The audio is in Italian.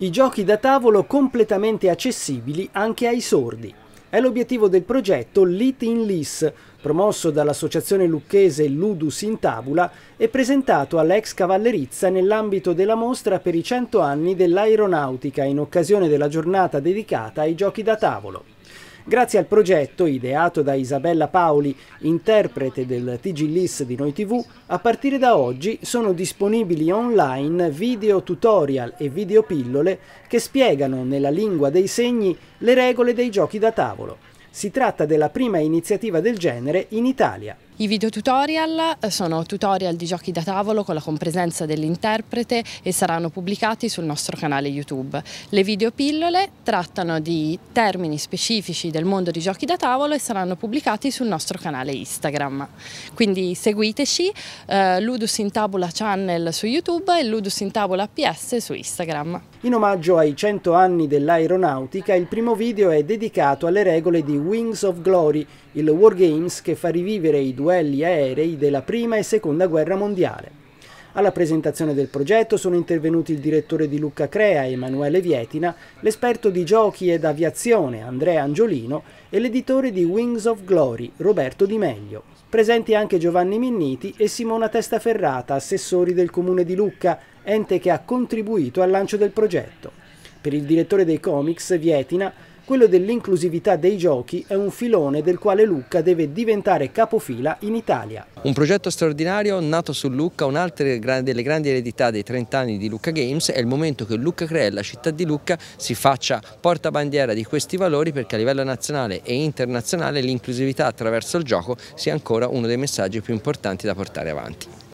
I giochi da tavolo completamente accessibili anche ai sordi. È l'obiettivo del progetto Lit in Lis, promosso dall'associazione lucchese Ludus in Tabula e presentato all'ex cavallerizza nell'ambito della mostra per i 100 anni dell'aeronautica in occasione della giornata dedicata ai giochi da tavolo. Grazie al progetto, ideato da Isabella Paoli, interprete del TG List di Noi TV, a partire da oggi sono disponibili online video tutorial e video pillole che spiegano nella lingua dei segni le regole dei giochi da tavolo. Si tratta della prima iniziativa del genere in Italia. I video tutorial eh, sono tutorial di giochi da tavolo con la compresenza dell'interprete e saranno pubblicati sul nostro canale YouTube. Le videopillole trattano di termini specifici del mondo di giochi da tavolo e saranno pubblicati sul nostro canale Instagram. Quindi seguiteci, eh, Ludus in Tabula Channel su YouTube e Ludus in Tabula PS su Instagram. In omaggio ai 100 anni dell'aeronautica, il primo video è dedicato alle regole di Wings of Glory, il Wargames che fa rivivere i due duelli aerei della Prima e Seconda Guerra Mondiale. Alla presentazione del progetto sono intervenuti il direttore di Lucca Crea, Emanuele Vietina, l'esperto di giochi ed aviazione, Andrea Angiolino, e l'editore di Wings of Glory, Roberto Di Meglio. Presenti anche Giovanni Minniti e Simona Testaferrata, assessori del comune di Lucca, ente che ha contribuito al lancio del progetto. Per il direttore dei comics, Vietina, quello dell'inclusività dei giochi è un filone del quale Lucca deve diventare capofila in Italia. Un progetto straordinario nato su Lucca, un'altra delle grandi eredità dei 30 anni di Lucca Games, è il momento che Lucca Crea, la città di Lucca, si faccia portabandiera di questi valori perché a livello nazionale e internazionale l'inclusività attraverso il gioco sia ancora uno dei messaggi più importanti da portare avanti.